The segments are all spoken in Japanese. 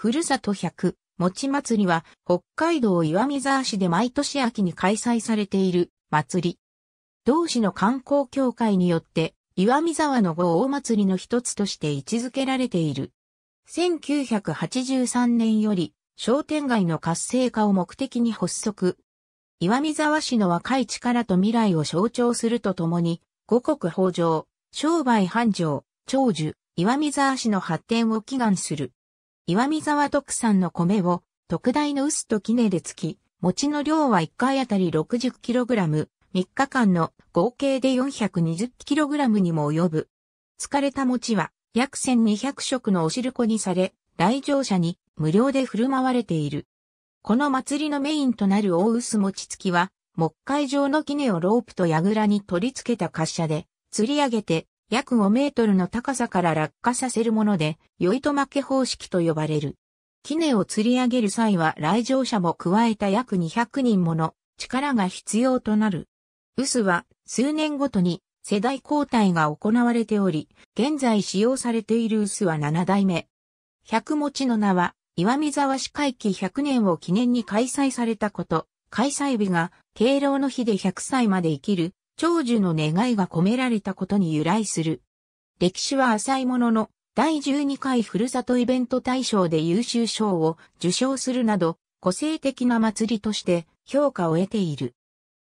ふるさと100、餅祭りは、北海道岩見沢市で毎年秋に開催されている祭り。同市の観光協会によって、岩見沢の五大祭りの一つとして位置づけられている。1983年より、商店街の活性化を目的に発足。岩見沢市の若い力と未来を象徴するとともに、五国豊穣、商売繁盛、長寿、岩見沢市の発展を祈願する。岩見沢特産の米を特大の臼と杵でつき、餅の量は1回あたり 60kg、3日間の合計で 420kg にも及ぶ。疲れた餅は約1200食のお汁粉にされ、来場者に無料で振る舞われている。この祭りのメインとなる大臼餅つきは、木会状の杵をロープと櫓に取り付けた滑車で釣り上げて約5メートルの高さから落下させるもので、酔いと負け方式と呼ばれる。キネを釣り上げる際は来場者も加えた約200人もの力が必要となる。ウスは数年ごとに世代交代が行われており、現在使用されているウスは7代目。百持ちの名は、岩見沢市会期100年を記念に開催されたこと、開催日が、敬老の日で100歳まで生きる、長寿の願いが込められたことに由来する。歴史は浅いものの、第12回ふるさとイベント大賞で優秀賞を受賞するなど、個性的な祭りとして評価を得ている。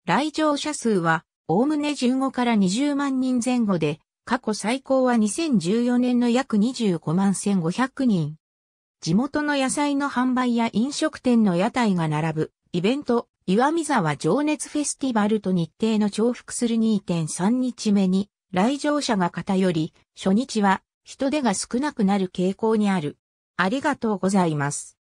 来場者数は、おおむね15から20万人前後で、過去最高は2014年の約25万1500人。地元の野菜の販売や飲食店の屋台が並ぶイベント岩見沢情熱フェスティバルと日程の重複する2.3日目に来場者が偏り、初日は人手が少なくなる傾向にある。ありがとうございます。